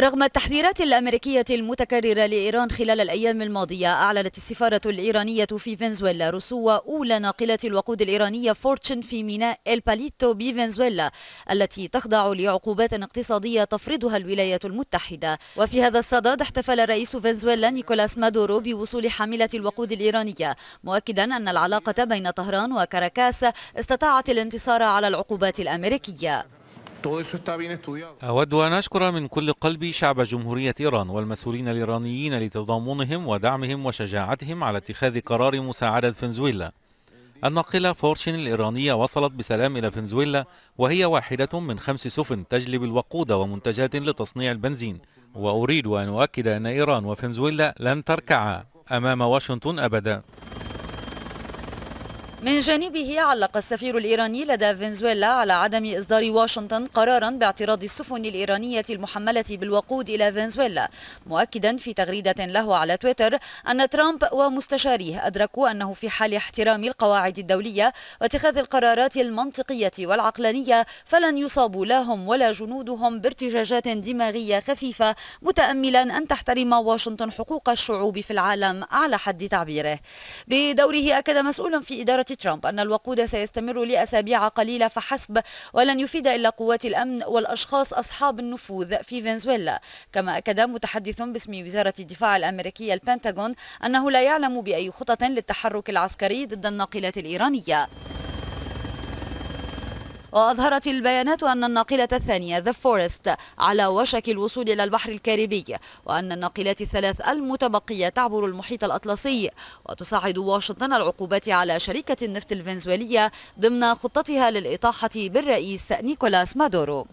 رغم التحذيرات الأمريكية المتكررة لإيران خلال الأيام الماضية أعلنت السفارة الإيرانية في فنزويلا رسو أولى ناقلات الوقود الإيرانية فورتشن في ميناء الباليتو بفنزويلا التي تخضع لعقوبات اقتصادية تفرضها الولايات المتحدة وفي هذا الصدد احتفل رئيس فنزويلا نيكولاس مادورو بوصول حاملة الوقود الإيرانية مؤكدا أن العلاقة بين طهران وكاراكاس استطاعت الانتصار على العقوبات الأمريكية أود أن أشكر من كل قلبي شعب جمهورية إيران والمسؤولين الإيرانيين لتضامنهم ودعمهم وشجاعتهم على اتخاذ قرار مساعدة فنزويلا الناقلة فورشن الإيرانية وصلت بسلام إلى فنزويلا وهي واحدة من خمس سفن تجلب الوقود ومنتجات لتصنيع البنزين وأريد أن أؤكد أن إيران وفنزويلا لن تركعا أمام واشنطن أبدا من جانبه علق السفير الإيراني لدى فنزويلا على عدم إصدار واشنطن قرارا باعتراض السفن الإيرانية المحملة بالوقود إلى فنزويلا مؤكدا في تغريدة له على تويتر أن ترامب ومستشاريه أدركوا أنه في حال احترام القواعد الدولية واتخاذ القرارات المنطقية والعقلانية فلن يصابوا لا هم ولا جنودهم بارتجاجات دماغية خفيفة متأملا أن تحترم واشنطن حقوق الشعوب في العالم على حد تعبيره بدوره أكد مسؤول في إدارة ترامب أن الوقود سيستمر لأسابيع قليلة فحسب ولن يفيد إلا قوات الأمن والأشخاص أصحاب النفوذ في فنزويلا كما أكد متحدث باسم وزارة الدفاع الأمريكية البنتاغون أنه لا يعلم بأي خطط للتحرك العسكري ضد الناقلات الإيرانية وأظهرت البيانات أن الناقلة الثانية ذا فورست على وشك الوصول إلى البحر الكاريبي وأن الناقلات الثلاث المتبقية تعبر المحيط الأطلسي وتساعد واشنطن العقوبات على شركة النفط الفنزويلية ضمن خطتها للإطاحة بالرئيس نيكولاس مادورو